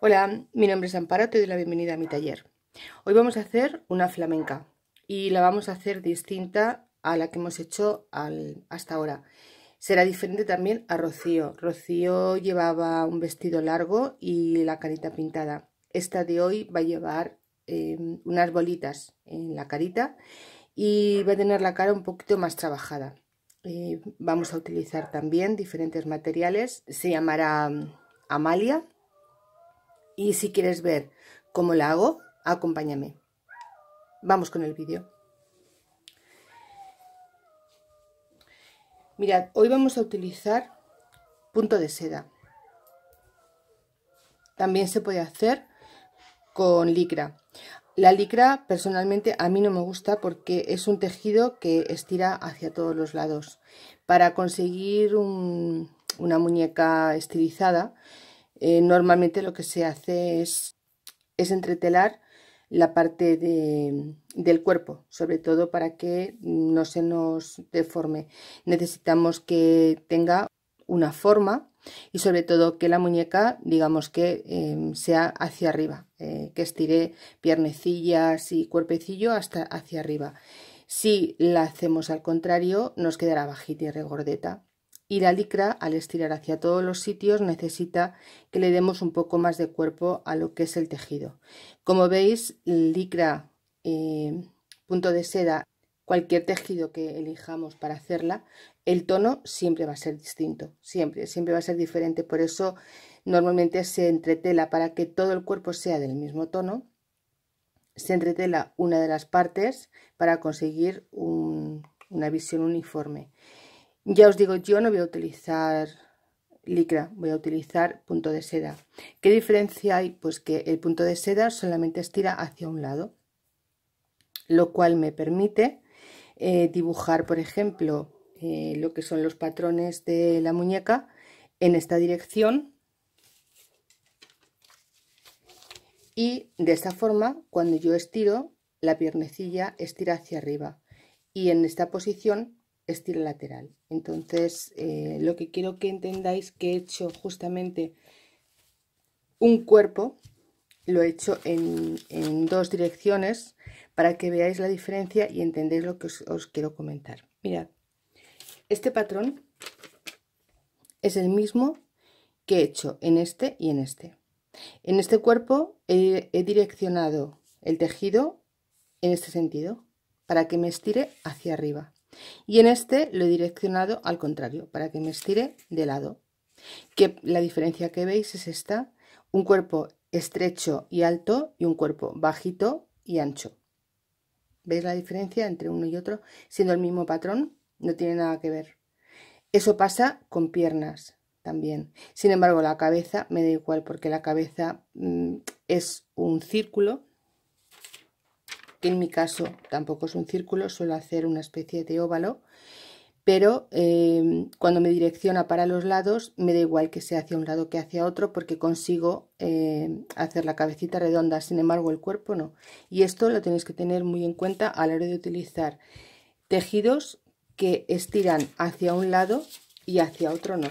Hola, mi nombre es Amparo, te doy la bienvenida a mi taller. Hoy vamos a hacer una flamenca y la vamos a hacer distinta a la que hemos hecho hasta ahora. Será diferente también a Rocío. Rocío llevaba un vestido largo y la carita pintada. Esta de hoy va a llevar em, unas bolitas en la carita y va a tener la cara un poquito más trabajada. Eh, vamos a utilizar también diferentes materiales. Se llamará em, Amalia y si quieres ver cómo la hago, acompáñame. Vamos con el vídeo. Mirad, hoy vamos a utilizar punto de seda. También se puede hacer con licra. La licra personalmente a mí no me gusta porque es un tejido que estira hacia todos los lados. Para conseguir una muñeca estilizada eh, normalmente lo que se hace es, es entretelar la parte del cuerpo, sobre todo para que no se nos deforme. Necesitamos que tenga una forma y sobre todo que la muñeca digamos que em, sea hacia arriba, eh, que estire piernecillas y cuerpecillo hasta hacia arriba. Si la hacemos al contrario, nos quedará bajita y regordeta y la licra al estirar hacia todos los sitios necesita que le demos un poco más de cuerpo a lo que es el tejido. Como veis, licra, eh, punto de seda, cualquier tejido que elijamos para hacerla, el tono siempre va a ser distinto, siempre, siempre va a ser diferente. Por eso normalmente se entretela para que todo el cuerpo sea del mismo tono. Se entretela una de las partes para conseguir una visión uniforme. Ya os digo, yo no voy a utilizar licra, voy a utilizar punto de seda. ¿Qué diferencia hay? Pues que el punto de seda solamente estira hacia un lado, lo cual me permite eh, dibujar, por ejemplo, eh, lo que son los patrones de la muñeca en esta dirección y de esta forma cuando yo estiro la piernecilla estira hacia arriba y en esta posición estilo lateral. Entonces, eh, lo que quiero que entendáis que he hecho justamente un cuerpo, lo he hecho en, dos direcciones para que veáis la diferencia y entendáis lo que os, quiero comentar. Mirad, este patrón es el mismo que he hecho en este y en este. En este cuerpo he direccionado el tejido en este sentido para que me estire hacia arriba y en este lo he direccionado al contrario para que me estire de lado la diferencia que veis es esta un cuerpo estrecho y alto y un cuerpo bajito y ancho veis la diferencia entre uno y otro siendo el mismo patrón no tiene nada que ver eso pasa con piernas también sin embargo la cabeza me da igual porque la cabeza mm, es un círculo que en mi caso tampoco es un círculo, suelo hacer una especie de óvalo, pero eh, cuando me direcciona para los lados me da igual que sea hacia un lado que hacia otro porque consigo eh, hacer la cabecita redonda, sin embargo el cuerpo no. Y esto lo tenéis que tener muy en cuenta a la hora de utilizar tejidos que estiran hacia un lado y hacia otro no.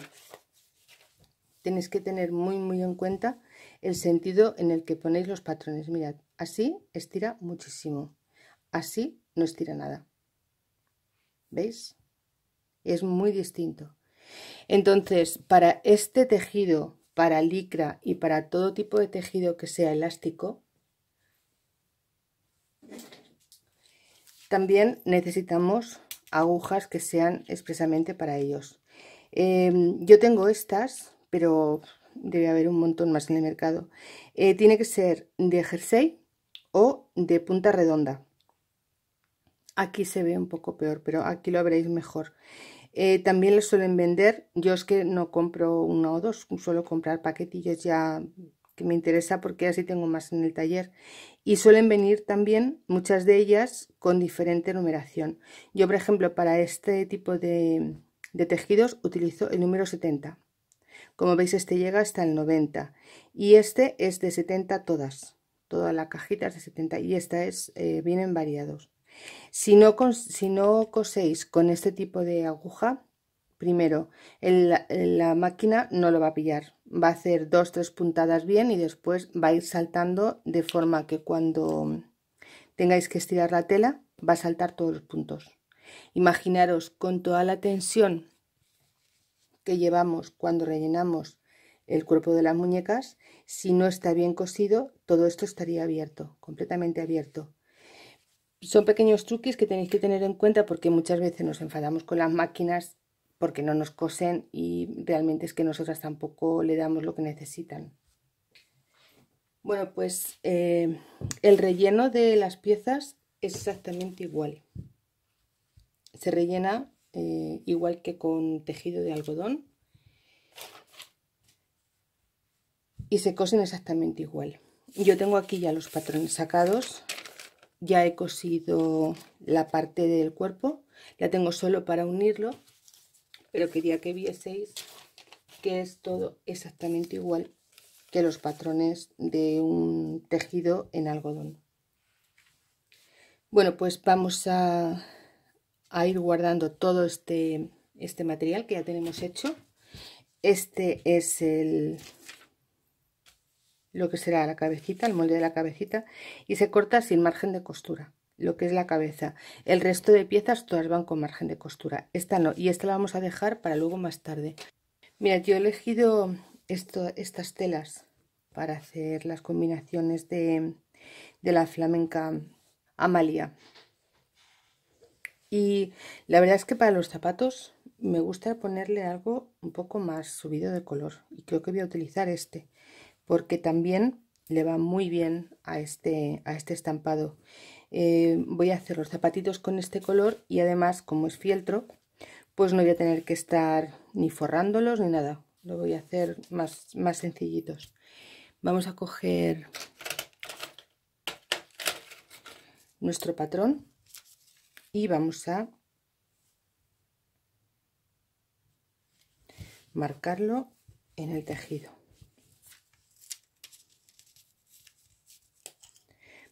Tenéis que tener muy muy en cuenta el sentido en el que ponéis los patrones. Mirad, Así estira muchísimo. Así no estira nada. ¿Veis? Es muy distinto. Entonces, para este tejido, para licra y para todo tipo de tejido que sea elástico, también necesitamos agujas que sean expresamente para ellos. Em, yo tengo estas, pero debe haber un montón más en el mercado. Eh, tiene que ser de jersey o de punta redonda. Aquí se ve un poco peor, pero aquí lo veréis mejor. Eh, también lo suelen vender, yo es que no compro uno o dos, suelo comprar paquetillos ya que me interesa porque así tengo más en el taller. Y suelen venir también muchas de ellas con diferente numeración. Yo, por ejemplo, para este tipo de, de tejidos utilizo el número 70. Como veis, este llega hasta el 90 y este es de 70 todas toda la cajita de 70 y esta es, eh, vienen variados. Si no, si no coséis con este tipo de aguja, primero, la máquina no lo va a pillar, va a hacer dos, tres puntadas bien y después va a ir saltando de forma que cuando tengáis que estirar la tela va a saltar todos los puntos. Imaginaros con toda la tensión que llevamos cuando rellenamos el cuerpo de las muñecas, si no está bien cosido, todo esto estaría abierto, completamente abierto. Son pequeños truquis que tenéis que tener en cuenta porque muchas veces nos enfadamos con las máquinas porque no nos cosen y realmente es que nosotras tampoco le damos lo que necesitan. Bueno, pues eh, el relleno de las piezas es exactamente igual. Se rellena eh, igual que con tejido de algodón y se cosen exactamente igual yo tengo aquí ya los patrones sacados ya he cosido la parte del cuerpo la tengo solo para unirlo pero quería que vieseis que es todo exactamente igual que los patrones de un tejido en algodón bueno pues vamos a, a ir guardando todo este este material que ya tenemos hecho este es el, lo que será la cabecita, el molde de la cabecita, y se corta sin margen de costura, lo que es la cabeza. El resto de piezas todas van con margen de costura. Esta no, y esta la vamos a dejar para luego más tarde. Mira, yo he elegido estas telas para hacer las combinaciones de, de la flamenca Amalia. Y la verdad es que para los zapatos me gusta ponerle algo un poco más subido de color. Y creo que voy a utilizar este porque también le va muy bien a este, a este estampado. Eh, voy a hacer los zapatitos con este color y además como es fieltro pues no voy a tener que estar ni forrándolos ni nada. Lo voy a hacer más, más sencillitos. Vamos a coger nuestro patrón y vamos a marcarlo en el tejido.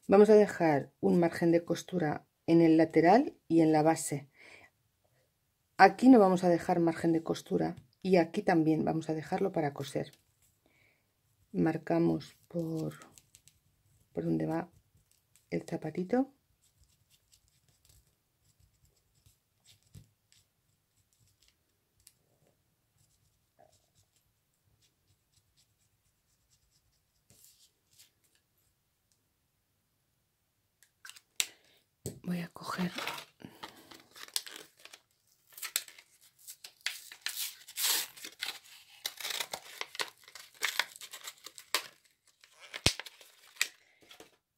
Vamos a dejar un margen de costura en el lateral y en la base. Aquí no vamos a dejar margen de costura y aquí también vamos a dejarlo para coser. Marcamos por, por donde va el zapatito coger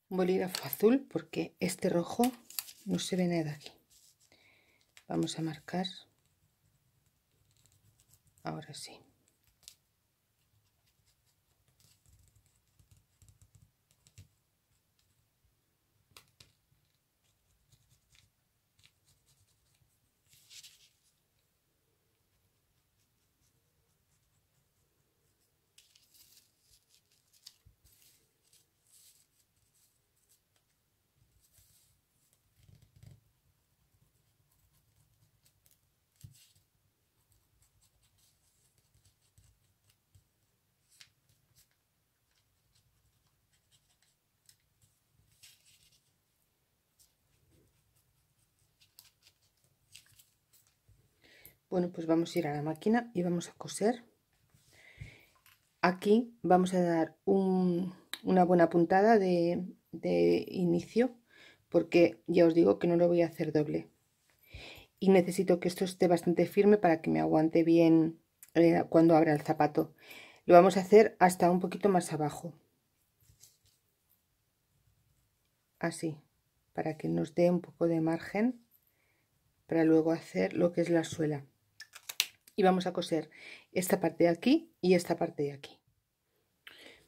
un bolígrafo azul porque este rojo no se ve nada aquí vamos a marcar ahora sí bueno pues vamos a ir a la máquina y vamos a coser aquí vamos a dar una buena puntada de, inicio porque ya os digo que no lo voy a hacer doble y necesito que esto esté bastante firme para que me aguante bien eh, cuando abra el zapato lo vamos a hacer hasta un poquito más abajo así para que nos dé un poco de margen para luego hacer lo que es la suela y vamos a coser esta parte de aquí y esta parte de aquí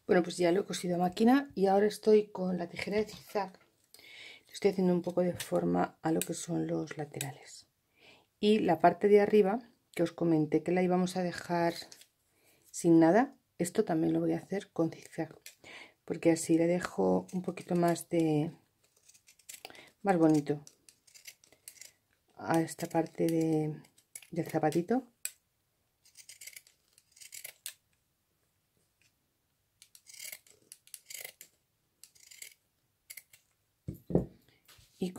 bueno pues ya lo he cosido a máquina y ahora estoy con la tijera de zigzag estoy haciendo un poco de forma a lo que son los laterales y la parte de arriba que os comenté que la íbamos a dejar sin nada esto también lo voy a hacer con zigzag porque así le dejo un poquito más de más bonito a esta parte del zapatito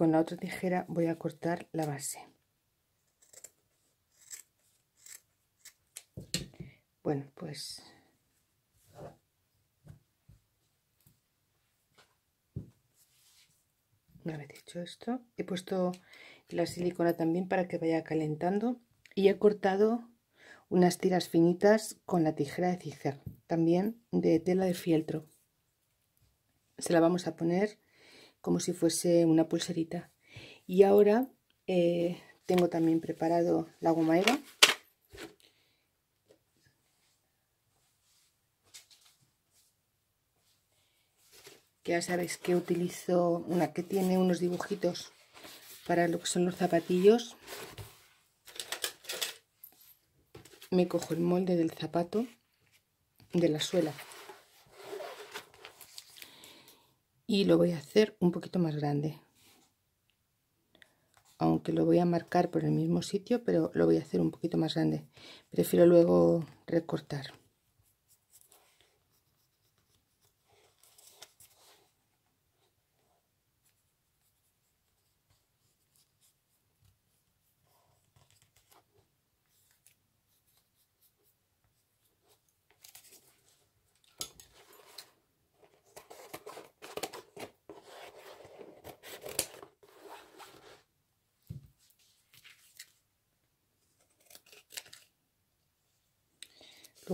con la otra tijera voy a cortar la base bueno pues una vez hecho esto he puesto la silicona también para que vaya calentando y he cortado unas tiras finitas con la tijera de cícero. también de tela de fieltro se la vamos a poner como si fuese una pulserita. Y ahora eh, tengo también preparado la goma eva. ya sabéis que utilizo una que tiene unos dibujitos para lo que son los zapatillos. Me cojo el molde del zapato de la suela y lo voy a hacer un poquito más grande aunque lo voy a marcar por el mismo sitio pero lo voy a hacer un poquito más grande prefiero luego recortar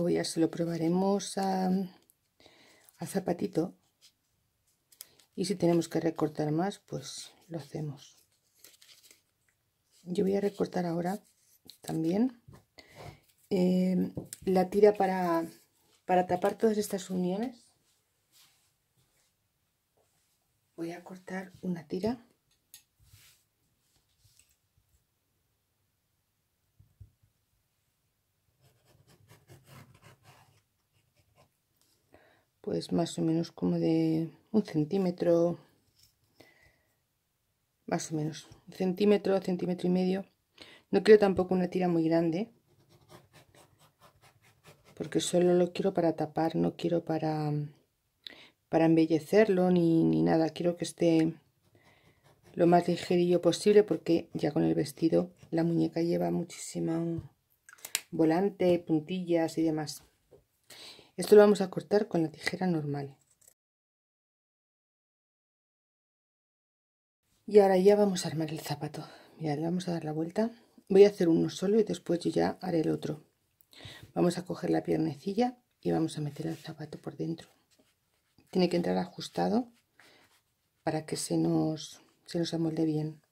voy pues ya se lo probaremos a, al zapatito. Y si tenemos que recortar más, pues lo hacemos. Yo voy a recortar ahora también eh, la tira para, para tapar todas estas uniones. Voy a cortar una tira. pues más o menos como de un centímetro, más o menos, un centímetro, centímetro y medio. No quiero tampoco una tira muy grande, porque solo lo quiero para tapar, no quiero para, para embellecerlo ni, ni nada. Quiero que esté lo más ligerillo posible porque ya con el vestido la muñeca lleva muchísima volante, puntillas y demás. Esto lo vamos a cortar con la tijera normal. Y ahora ya vamos a armar el zapato. Mirad, le vamos a dar la vuelta. Voy a hacer uno solo y después yo ya haré el otro. Vamos a coger la piernecilla y vamos a meter el zapato por dentro. Tiene que entrar ajustado para que se nos, se nos amolde bien.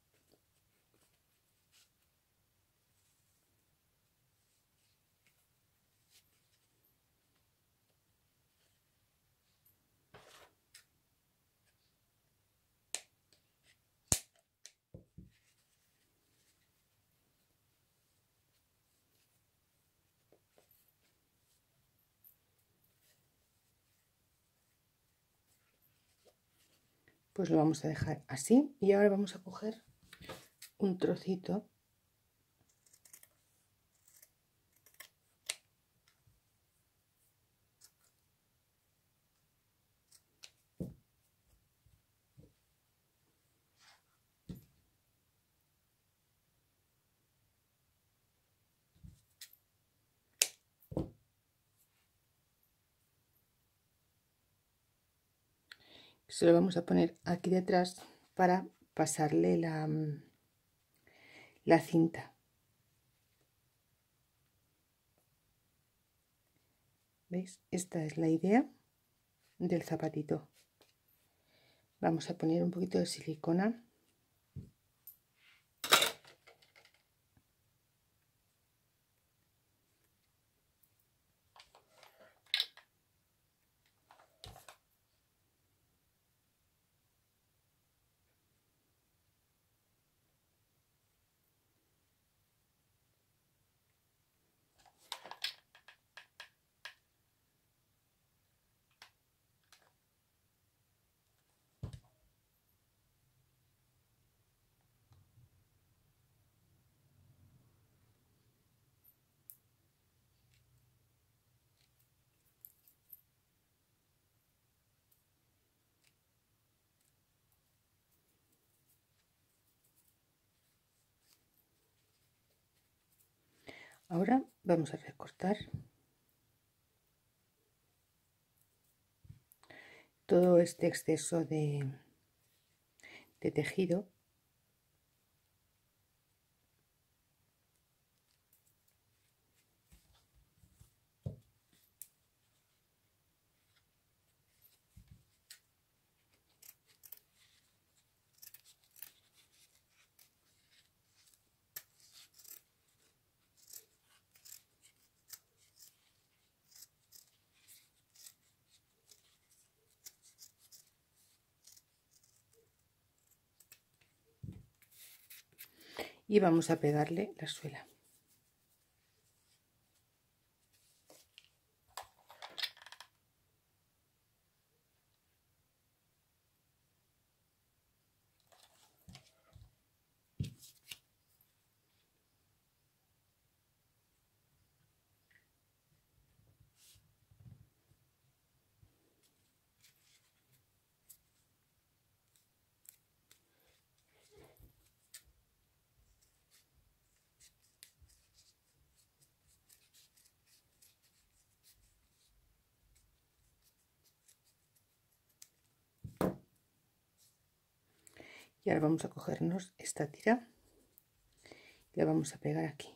pues lo vamos a dejar así y ahora vamos a coger un trocito se lo vamos a poner aquí detrás para pasarle la, mm, la cinta. ¿Veis? Esta es la idea del zapatito. Vamos a poner un poquito de silicona Ahora vamos a recortar todo este exceso de, tejido y vamos a pegarle la suela y ahora vamos a cogernos esta tira y la vamos a pegar aquí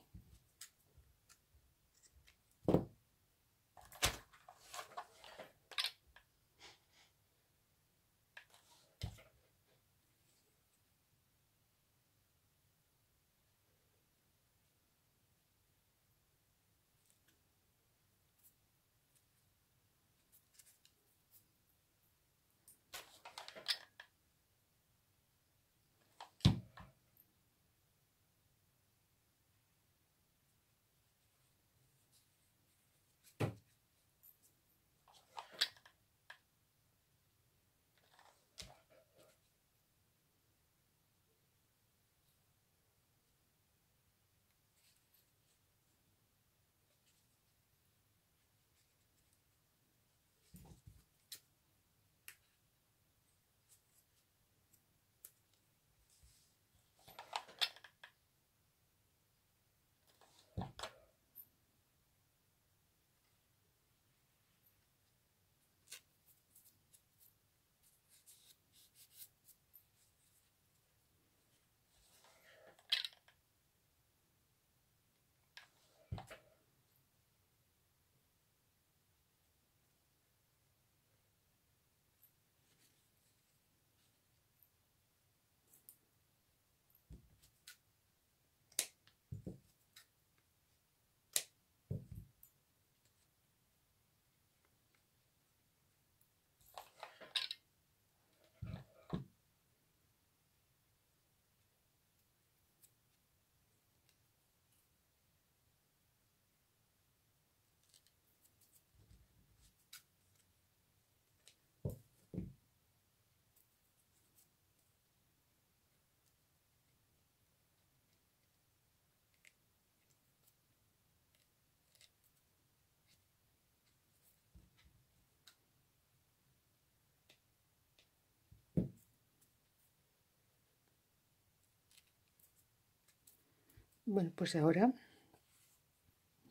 Bueno, pues ahora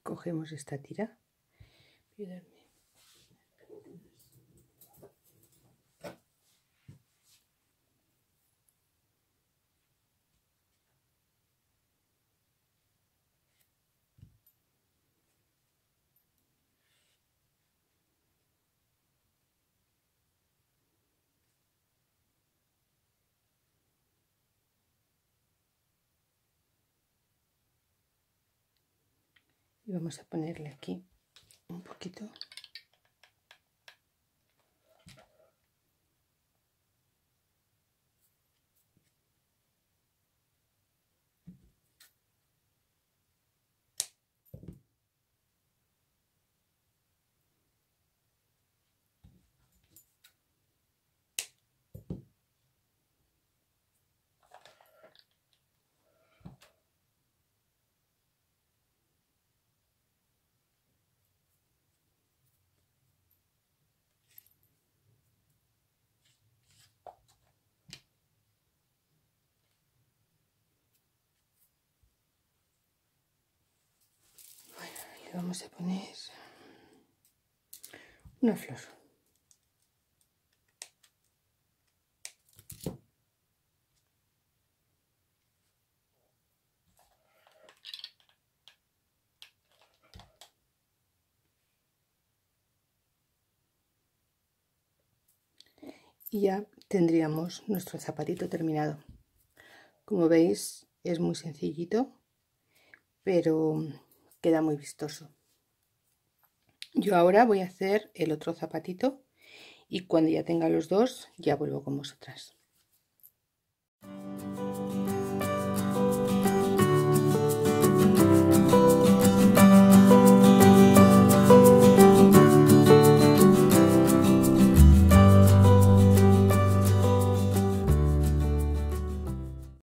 cogemos esta tira. y vamos a ponerle aquí un poquito vamos a poner una flor. Y ya tendríamos nuestro zapatito terminado. Como veis es muy sencillito, pero queda muy vistoso. Yo ahora voy a hacer el otro zapatito y cuando ya tenga los dos ya vuelvo con vosotras.